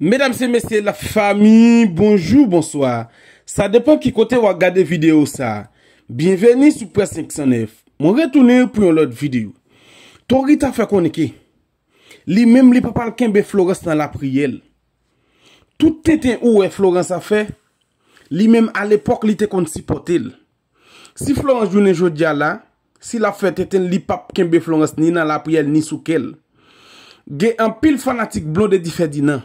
Mesdames et messieurs la famille, bonjour, bonsoir. Sa depen ki kote wak gade video sa. Bienveni sou pres 509. Mwen retounen pou yon lot videyo. Tori ta fè konne ki? Li mèm li papal kenbe Florence nan la priel. Tout eten ou e Florence a fè? Li mèm al epok li te kon si potel. Si Florence jounen jodi ala, si la fè eten li pap kenbe Florence ni nan la priel ni soukel, ge an pil fanatik blonde di fè dinan.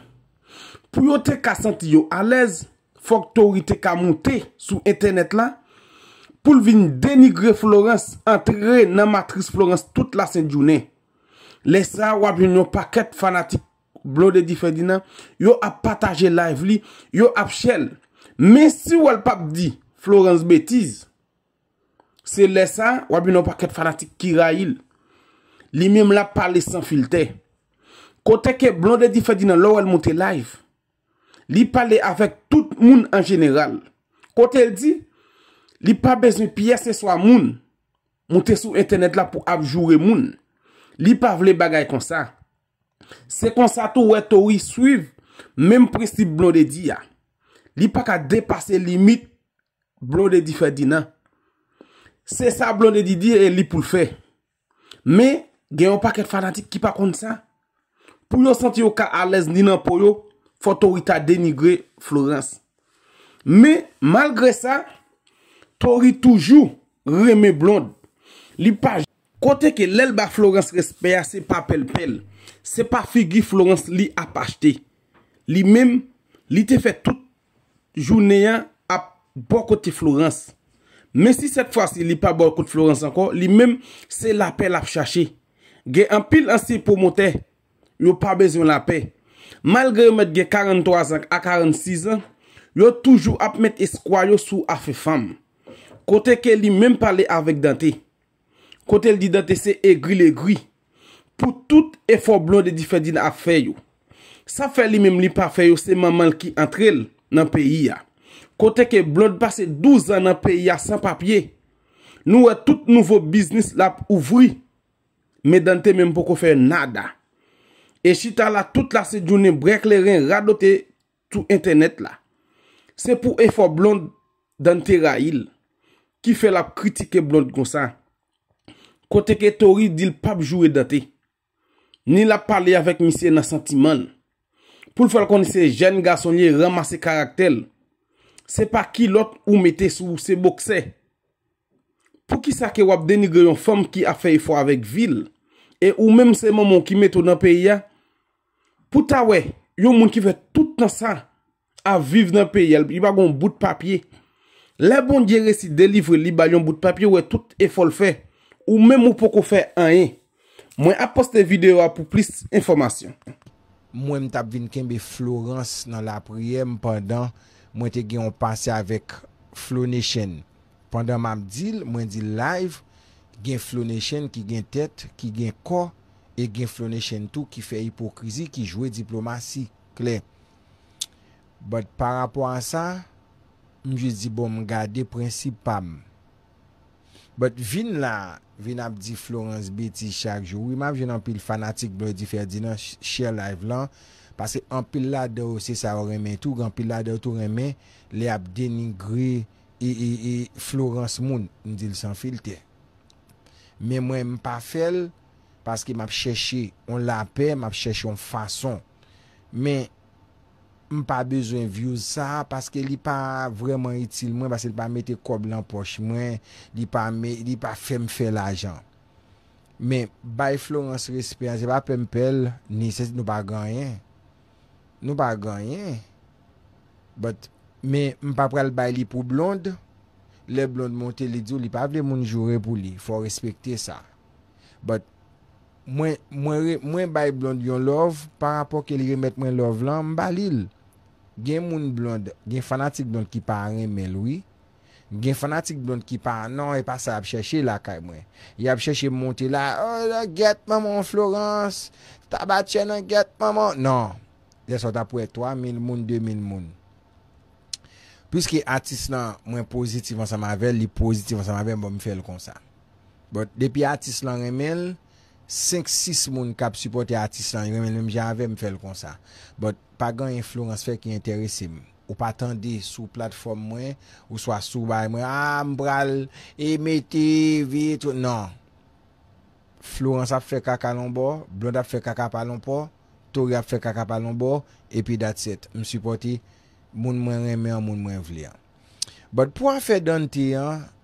pou yo te ka santi yo alez, fok tori te ka moute sou internet la, pou lvin denigre Florence, antre re nan matris Florence tout la senjoune. Lesa wabin yo paket fanatik, blon de difedina, yo ap pataje live li, yo ap chel. Men si wal pap di, Florence betiz, se lesa wabin yo paket fanatik ki ra il, li miem la pale sanfilte. Kote ke blon de difedina lo wal moute live, Li pa le avèk tout moun an jeneral. Kote el di, li pa bezoun piye se swa moun, moun te sou internet la pou avjoure moun. Li pa vle bagay konsa. Se konsa tou wè tou yi suiv, mèm pristip blonde di ya. Li pa ka depase limit, blonde di fè dinan. Se sa blonde di di, el li pou l'fè. Me, genyo pa ket fanatik ki pa konsa. Pou yo senti yo ka alez ni nan po yo, Foto wita denigre Florence. Me, malgre sa, tori toujou reme blonde. Li pa jote. Kote ke lel ba Florence respeya, se pa pel pel. Se pa figi Florence li ap achete. Li mem, li te fè tout. Jounen a bo kote Florence. Men si set fwa si li pa bo kote Florence anko, li mem se la pel ap chache. Ge an pil ansi pou motè, yo pa bezyon la pel. Malgre met ge 43 an a 46 an, yo toujou ap met eskwayo sou a fe fam. Kote ke li menm pale avek Dante, kote el di Dante se e gri le gri, pou tout efor blonde di fe di na fe yo. Sa fe li menm li pa fe yo se mamal ki entrel nan peyi ya. Kote ke blonde pase 12 an nan peyi ya san papye, nou e tout nouvo biznis la ap ouvri, me Dante menm pou ko fe nada. E chita la tout la se jounen brek le ren radote tou internet la. Se pou e fò blonde dante ra il, ki fè la kritike blonde gonsan. Kote ke tori dil pap jou e date, ni la pale avèk nise nan sentiman. Poul fèl konise jen ga sonye ramase karaktel, se pa ki lot ou mette sou se bokse. Pou ki sa ke wap denigre yon fòm ki a fè e fò avèk vil, e ou mèm se mòmon ki mette ou nan peyi ya, Pouta we, yon moun ki ve tout nan sa a vive nan peyel, i bagon bout papye. La bon dire si delivre li bagyon bout papye we tout e fol fe, ou men mou poko fe an en. Mwen aposte videyo a pou plis informasyon. Mwen tap vin ken be Florence nan la priyem pandan mwen te gen yon pase avek Flowneshen. Pandan mam dil, mwen dil live, gen Flowneshen ki gen tet, ki gen ko. e gen flonè chèn tou ki fè hipokrizi ki jwè diplomasi klè but para pou an sa mwen jè di bo mwen gade de prinsip pam but vin la vin ap di Florence Betty chak jou wè ma vjen an pil fanatik blò di fè dinan chè live lan pase an pil la de ou se sa remè tou gen pil la de ou tou remè le ap denigre e, e, e Florence Moon mwen di lè san filte men mwen mwen pa fèl Paske m ap chèche yon lapè, m ap chèche yon fason. Men, m pa bezwen vyo sa, paske li pa vremen itil mwen, baske li pa mette kob lan poch mwen, li pa fem fè la jan. Men, bay Florence respekt, jè pa pem pel, ni, sè nou pa ganyen. Nou pa ganyen. But, men, m pa pral bay li pou blonde, le blonde monte li diyo, li pa vle moun jure pou li. Fò respektè sa. But, Mwen bay blonde yon love Par rapport ke li remet mwen love lan Mbalil Gen moun blonde Gen fanatik blonde ki pa remel Gen fanatik blonde ki pa Nan e pa sa ap chèche lakay mwen E ap chèche monte la oh, Gèt maman Florence Tabat chè nan gèt maman Nan Deso ta pou e 3000 moun 2000 moun Pis ki artist nan mwen pozitif an sa mavel Li pozitif an sa mavel mwen mwen fèl kon sa Depi artist nan remel 5-6 moun kap suporti atis lan, yon men javè m fèl kon sa. Bot, pa gan yon Florence fèk yon enteresim. Ou pa tendi sou platform mwen, ou swa sou bay mwen, a ah, mbral, e meti, vi eto, nan. Florence ap fèk kaka lombo, non Blond ap fèk kaka palombo, non Tory ap fèk kaka palombo, epi dat set, m supporti, moun mwen remè an, moun mwen vli an. Bot, pou an fèk danti,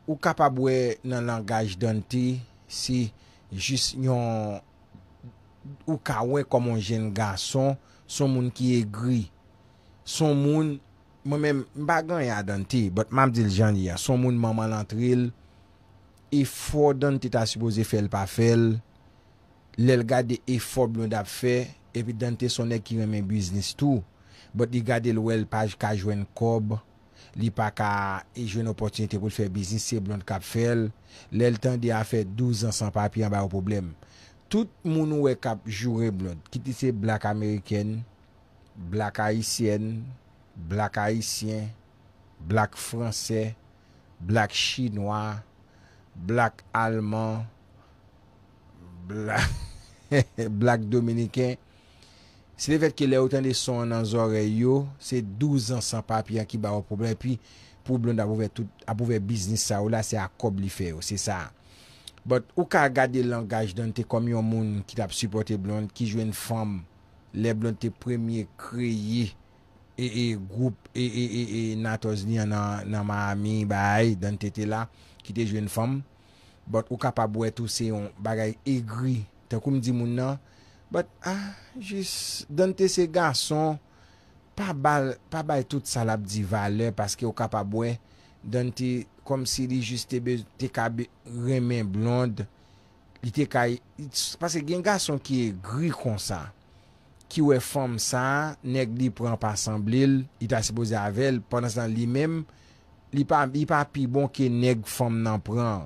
ou kap ap wè nan langaj danti, si, Jis yon, ou ka wey komon jen gason, son moun ki e gri. Son moun, mou men, bagan yon a dante, but mam dil jan yon, son moun maman lantril, e fwo dante ta supose fel pa fel, lel gade e fwo blon dap fe, evi dante son ek yon men biznis tou, but di gade lwel paj ka jwen kob, Li pa ka e jwen opotinite pou l fè biznis se blonde kap fèl, lèl tan di a fè 12 ansan papi an ba ou problem. Tout moun wè kap jwè blonde, ki ti se blak Ameriken, blak Haitien, blak Haitien, blak Fransè, blak Chinwa, blak Alman, blak Dominiken. Se le vet ke le ou tan de son nan zore yo, se 12 ansan pa pi a ki ba ou problem, pi pou blon apouve biznis sa ou la, se akob li fe yo, se sa. Bot, ou ka gade langaj dan te komyon moun ki tap supporte blon, ki jwen fom, le blon te premye kreyi, e e, group, e e, e, e, nan toz ni an nan ma amin ba ay, dan te te la, ki te jwen fom. Bot, ou ka pa bwet ou se yon bagay e gri, te koum di moun nan, Bat, a, ah, jis, dante se gason, pa bal, pa bal tout salap di vale, paske yo kapabwe, dante, kom si li jis tebe, teka be remen blonde, li tekay, paske gen gason ki e gri kon sa, ki we fom sa, neg li pran pa asamblil, li ta seboze avel, pwè nan san li mem, li pa pi bon ki neg fom nan pran,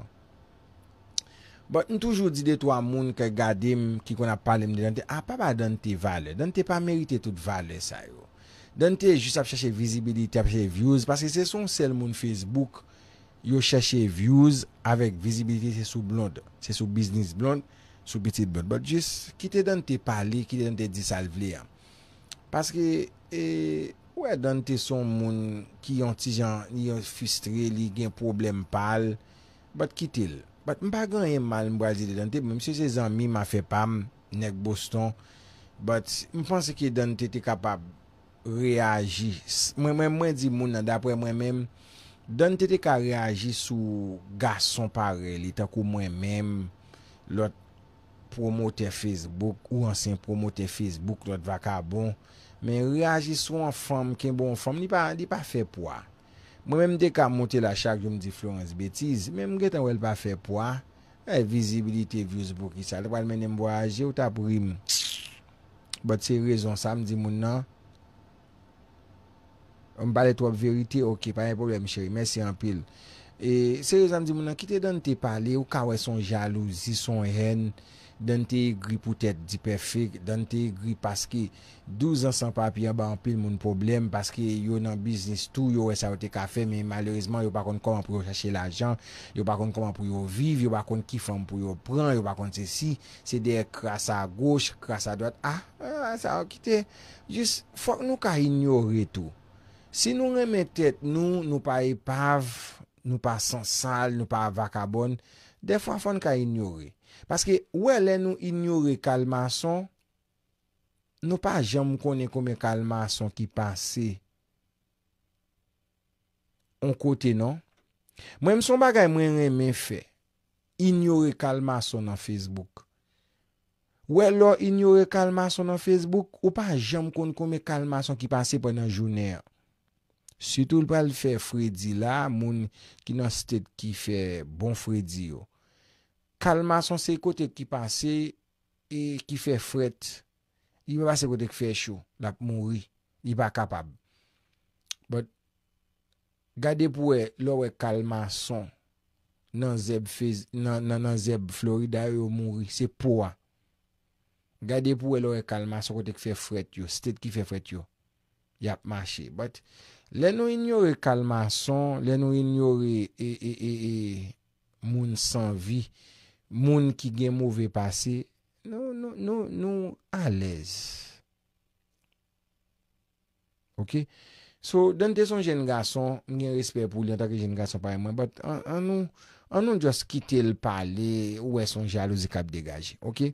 Bon, n toujou di de to a moun ke gade m, ki kon a pale m de dante, a pa pa dante vale, dante pa merite tout vale sa yo. Dante jous ap chache visibility, ap chache views, paske se son sel moun Facebook, yo chache views, avèk visibility se sou blonde, se sou business blonde, sou bitit bot. Bon, jous kite dante pale, kite dante disalvele, paske ouè e, dante son moun ki yon ti jan, yon fustre li gen problem pale, bon kite lè. But mpa gen yon mal mbo a zide dante, mse se zan mi ma fe pam, nek boston, but mpense ki dante te kapab reagi, mwen mwen mwen di moun nan dapwe mwen mwen, dante te kapab reagi sou gason pareli, takou mwen mwen, lot promote Facebook, ou ansen promote Facebook, lot vaka bon, mwen reagi sou an fom, ken bon fom, di pa fe pwa. Mwen mèm dek a monte la chak jom di Florence Betis, mèm gèten wèl pa fè pwa, e, vizibilite, vizibou ki sa, lè wèl mèm mbo aje, ou ta brim. Bòt se rezon sa m di moun nan, m bale to ap verite, ok, pa yon problem chè, mèm si an pil. E, se rezon sa m di moun nan, ki te dan te pale, ou ka wè son jalouzi, son hen, Dan te gri pou tet di perfek, dan te gri paske 12 ansan papi yon ban pil moun problem, paske yon nan biznis tou, yon wè sa wote ka fe, men malorizman yon pa kon kon pou yo chache la jan, yon pa kon kon pou yo viv, yon pa kon ki fan pou yo pran, yon pa kon se si, se de krasa goch, krasa doat, ah, ah, sa wote ki te, jis, fok nou ka ignore tou. Si nou reme tet nou, nou pa epav, nou pa sansal, nou pa vakabon, defon fon ka ignore. Paske wè lè nou ignore kalmason, nou pa jèm konen kome kalmason ki pase. On kote nan. Mwen mson bagay mwen remen fe, ignore kalmason nan Facebook. Wè lò ignore kalmason nan Facebook, ou pa jèm konen kome kalmason ki pase pwè nan jounè. Sütou l pou al fè fredi la, moun ki nan stèd ki fè bon fredi yo. Kalmason se kote ki pase e ki fe fwet. I mwen pa se kote ki fe chou. Dap moun ri. I pa kapab. But, gade pou e, lor e kalmason nan zeb florida yo moun ri. Se pou a. Gade pou e, lor e kalmason kote ki fe fwet yo. Sete ki fe fwet yo. Yap, mwache. But, le nou inyore kalmason, le nou inyore e, e, e, moun sanvi, e, moun ki gen mouvè pasè, nou, nou, nou, nou, alèz. Ok? So, dante son jen gasson, mwen yon risper pou lè, anta ki jen gasson pa yon e mwen, an nou, an nou jos kite l'pale, wè e son jal ou zi kab degaj. Ok?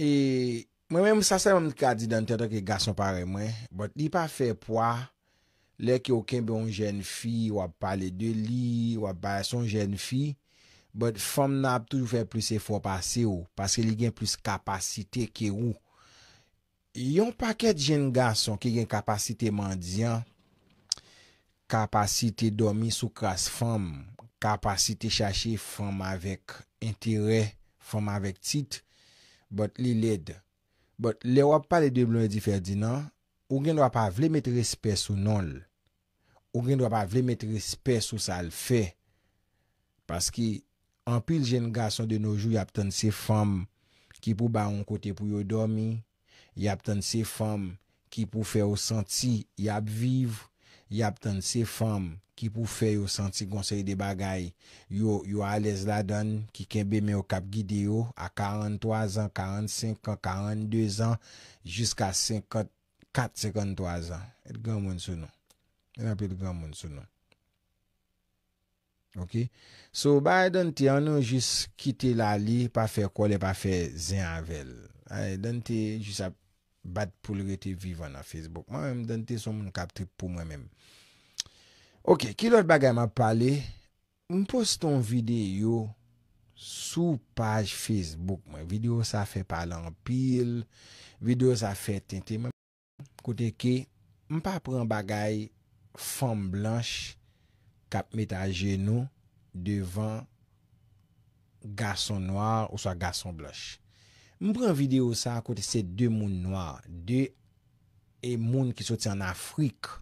E... Mwen mwen mw sasè mwen kadi dan tèta ki gason pare mwen. Bot li pa fè pwa. Lè ki okèm be yon jen fi, wap pale de li, wap bayason jen fi. Bot fòm nan ap toujou fè plus e fòp asè ou. Paske li gen plus kapasite ki ou. Yon pakèt jen gason ki gen kapasite mandyan. Kapasite domi sou kras fòm. Kapasite chache fòm avèk. Interè fòm avèk tit. Bot li lede. Bot, le wap pa le 2001 di Ferdinand, ou gen wap pa vle met respe sou non l. Ou gen wap pa vle met respe sou sa l fe. Paske, an pil jen ga son de nou jou, y ap tante se fam, ki pou ba an kote pou yo dormi. Y ap tante se fam, ki pou fe ou santi, y ap viv, y ap tante se fam. ki pou fe yo santi konseri de bagay, yo ales la don, ki ken beme yo kap gidi yo, a 43 an, 45 an, 42 an, jiska 54-53 an. Et gen moun sou nou. Et apet gen moun sou nou. Ok? So, baye dante an nou jis kite la li, pa fe kole, pa fe zen avel. Aye, dante jis a bat pou lurete vivan na Facebook. Mwen mwen dante sou moun kap tri pou mwen mwen mwen. Ok, ki lot bagay ma pale, m pos ton videyo sou page Facebook. Video sa fe pale an pil, video sa fe tenti. Kote ke, m pa pre bagay fom blanche kap meta genou devan gason noir ou sa gason blanche. M pre video sa kote se de moun noir, de e moun ki soti an Afrique.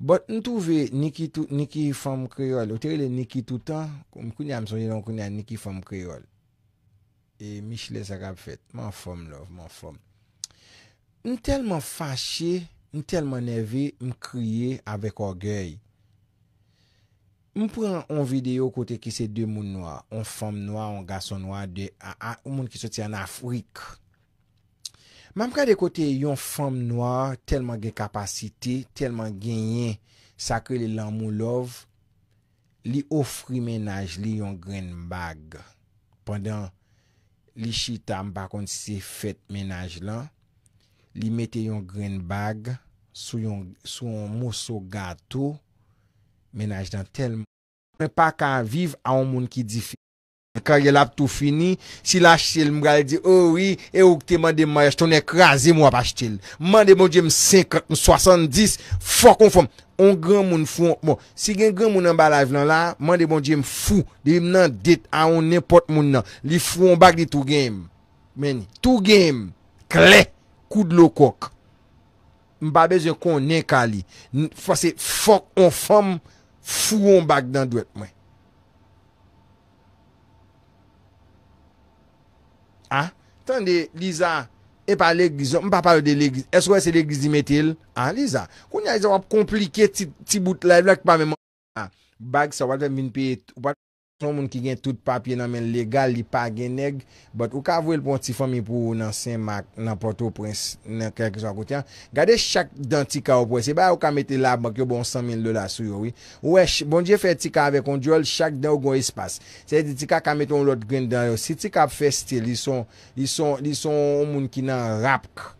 But nou touve niki fom kreol, ou teri le niki toutan, mkouni a msonje, mkouni a niki fom kreol. E Michele Sagap fete, man fom love, man fom. Nou telman fache, nou telman neve, mkriye avek orgey. Mpren an videyo kote ki se demoun noa, an fom noa, an gason noa, de a a, ou moun ki soti an Afrik. Mam ka de kote yon fom noa, telman gen kapasite, telman genyen sakre li lan mou lov, li ofri menaj li yon gren bag. Pendan li chita mba konti se fet menaj lan, li mette yon gren bag sou yon moso gato, menaj dan telman. Men pa ka viv a yon moun ki difi. Kar yel ap tou fini Si la chitil m gale di E ou kte mande maye chitoun ek raze m wap a chitil Mande bon jem 50, 70 Fok kon fom Si gen gen moun an ba live lan la Mande bon jem fou Dem nan det a ou ne pot moun nan Li foun bak di tou game Tou game Klek koud lo kok Mbabe zyon kon ne kali Fok kon fom Fou an bak dan dwet mwen Ha? Tande, liza, e pa leg, mi pa pale de leg, eswe se leg zi metil, ha? Liza, kwenye a zi wap komplike ti, ti bout la, lak pa veman, ha? Bag sa wate min pe, wate. Son moun ki gen tout papye nan men legal, li pa gen neg, bat ou ka vwe l pou an ti fami pou ou nan Saint-Marc, nan Port-au-Prince, nan kèk jwa koutyan. Gade chak dan ti ka ou pou, se ba ou ka mette lab bak yo bon 100,000 lola sou yo, oui. Ouèch, bon diye fè ti ka avek, on jol chak dan ou gwen espas. Se di ti ka ka mette ou lot green dan yo, si ti ka fè stil, li son, li son, li son moun ki nan rapk,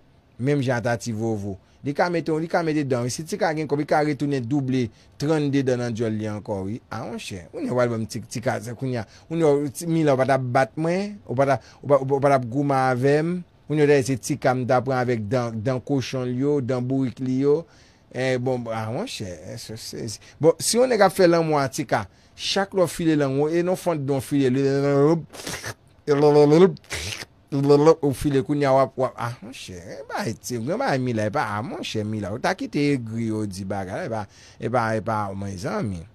mèm jan ta ti vwo vwo. li ka meton, li ka meton dan, si tika gen kou, li ka retounen double, 32 dan anjol li an kou, an chè, ou nè wad wèm tika, ou nè wèm, mi la wad ap bat mwen, wad ap gouman avèm, ou nè wèm se tika mda pran avèk dan kouchon li yo, dan bourik li yo, e bon, an chè, bon, si wèm ne ka fè lan mwa tika, chak lò file lan wè, e non fonde don file, e lò lò lò lò lò, ou file kou nyawap wap a monshe, e ba ete, mwen ba emi la e pa a monshe emi la, ou takite e gri ou di baga la, e pa a monshe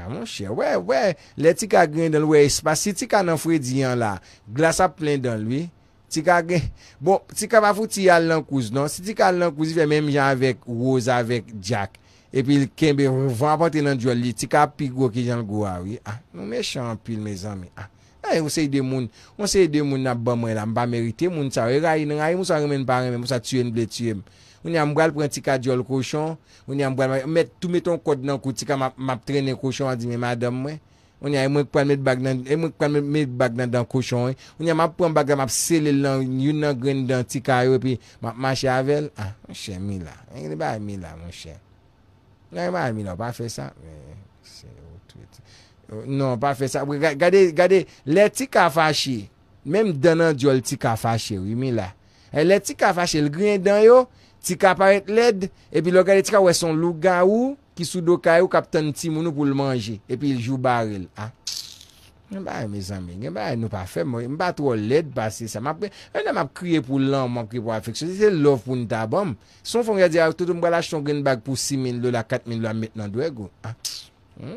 a monshe we we, le tika gren dan we espasi, tika nan fwe diyan la glasa plen dan lwi tika gren, bon, tika pa fwoti al lankouz nan, si tika lankouz ve menm jan avek wouza, avek jak epi kembe, vwa apote nan joli tika pigwo ki jan gwa wii a, nou me chan pil monshe a mi, a ah. Mwen eh, se yi dey moun, mwen se yi dey moun ap ba mwen la, mba merite moun sa. E rayi nan rayi, mwen sa remen pa remen, mwen sa tsyen ble tsyen. Mwen ya mwen pral pran tika diol koshon, mwen ya mwen pral mwen, mwen tou meton kod nan kout tika map trenen koshon, an di mwen madam mwen. Mwen ya mwen pral mwen bag nan koshon, eh, mwen ya mwen pral mwen bag nan mwen ap selen lan, mwen yon nan gren dan tika yo pi, mwen ap mache avel. An, ah, mwen chen mi la, an eh, geni ba mi la mwen chen. Mwen ya mwen mi la pa fe sa, mwen se yi dey moun. Non, pa fe sa. Gade, gade, led ti ka fache. Mem denan diol ti ka fache, wimi la. Eh, led ti ka fache. El grin dan yo, ti ka parek led. E pi lo gade ti ka wè son lou ga ou, ki sou do ka yo kapten ti moun ou pou l manje. E pi il jou barel. Ha? Ah. Mwen ba e mizan mwen. Mwen ba e nou pa fe. Mwen ba tro led pasi sa. Mwen nan ap kriye pou lan, mwen kriye pou afeksyon. Se l love pou nita bom. Son fong ya di, a, toutou mwa la chon grin bag pou 6,000 lola, 4,000 lola, met nan dwe go. Ha? Ah, M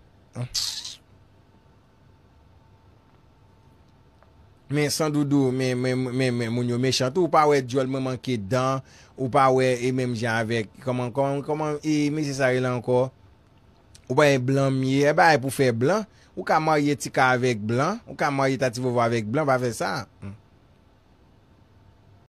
Men san doudou, men mounyo, men chantou, ou pa wè jol mè manke dan, ou pa wè e mèm jan avèk, koman koman, e, mè se sarè lan kò, ou pa yè blan miye, e eh ba yè pou fè blan, ou ka mò yè ti ka avèk blan, ou ka mò yè ta ti vò avèk blan, pa fè sa.